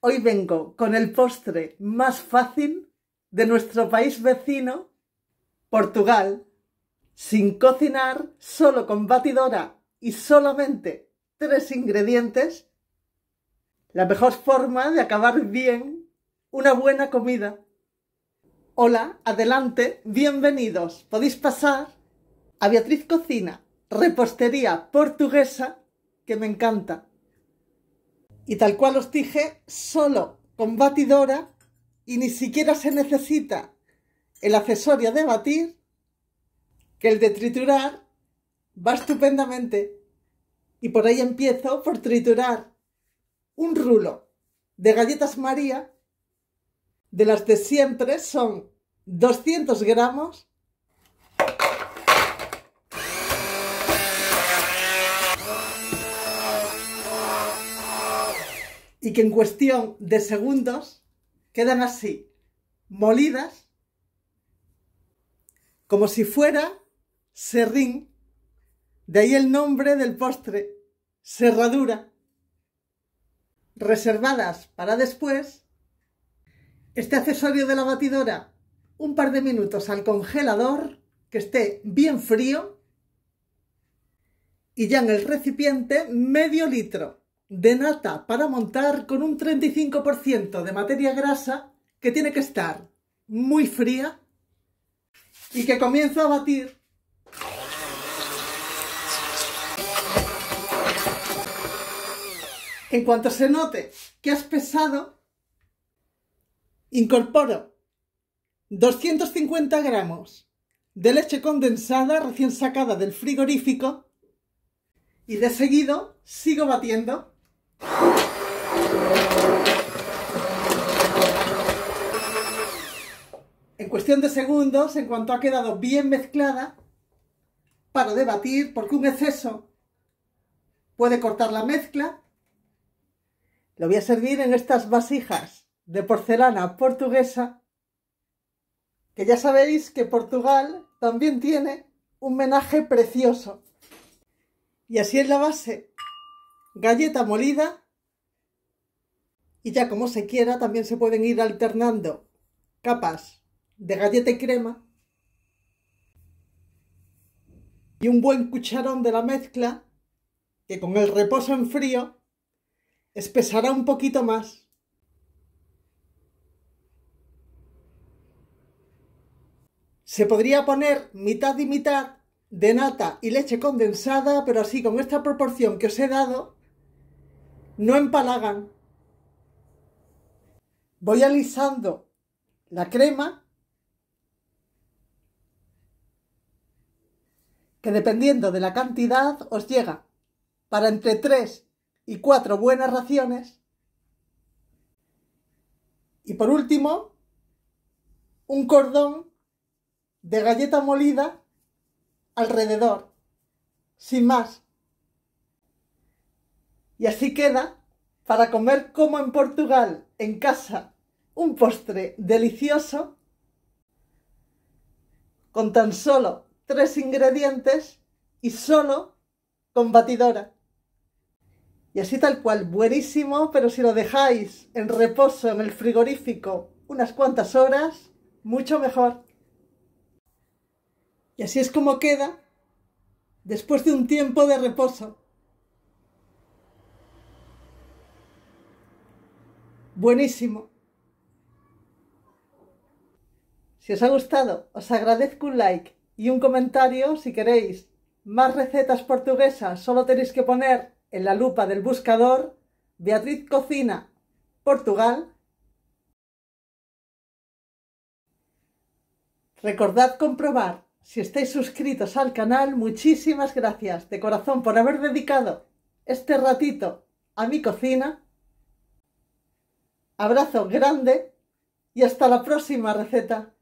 Hoy vengo con el postre más fácil de nuestro país vecino, Portugal, sin cocinar, solo con batidora y solamente tres ingredientes. La mejor forma de acabar bien una buena comida. Hola, adelante, bienvenidos. Podéis pasar a Beatriz Cocina repostería portuguesa que me encanta. Y tal cual os dije, solo con batidora y ni siquiera se necesita el accesorio de batir, que el de triturar va estupendamente. Y por ahí empiezo por triturar un rulo de galletas María, de las de siempre son 200 gramos y que en cuestión de segundos quedan así, molidas, como si fuera serrín. De ahí el nombre del postre, serradura. Reservadas para después, este accesorio de la batidora, un par de minutos al congelador, que esté bien frío, y ya en el recipiente medio litro de nata para montar con un 35% de materia grasa que tiene que estar muy fría y que comienzo a batir En cuanto se note que has pesado, incorporo 250 gramos de leche condensada recién sacada del frigorífico y de seguido sigo batiendo en cuestión de segundos, en cuanto ha quedado bien mezclada, para debatir porque un exceso puede cortar la mezcla. Lo voy a servir en estas vasijas de porcelana portuguesa, que ya sabéis que Portugal también tiene un menaje precioso. Y así es la base galleta molida y ya como se quiera también se pueden ir alternando capas de galleta y crema y un buen cucharón de la mezcla que con el reposo en frío espesará un poquito más. Se podría poner mitad y mitad de nata y leche condensada, pero así con esta proporción que os he dado, no empalagan. Voy alisando la crema, que dependiendo de la cantidad os llega para entre 3 y 4 buenas raciones. Y por último, un cordón de galleta molida alrededor, sin más. Y así queda para comer como en Portugal, en casa, un postre delicioso con tan solo tres ingredientes y solo con batidora. Y así tal cual, buenísimo, pero si lo dejáis en reposo en el frigorífico unas cuantas horas, mucho mejor. Y así es como queda después de un tiempo de reposo. Buenísimo. Si os ha gustado, os agradezco un like y un comentario si queréis. Más recetas portuguesas solo tenéis que poner en la lupa del buscador Beatriz Cocina, Portugal. Recordad comprobar si estáis suscritos al canal. Muchísimas gracias de corazón por haber dedicado este ratito a mi cocina Abrazo grande y hasta la próxima receta.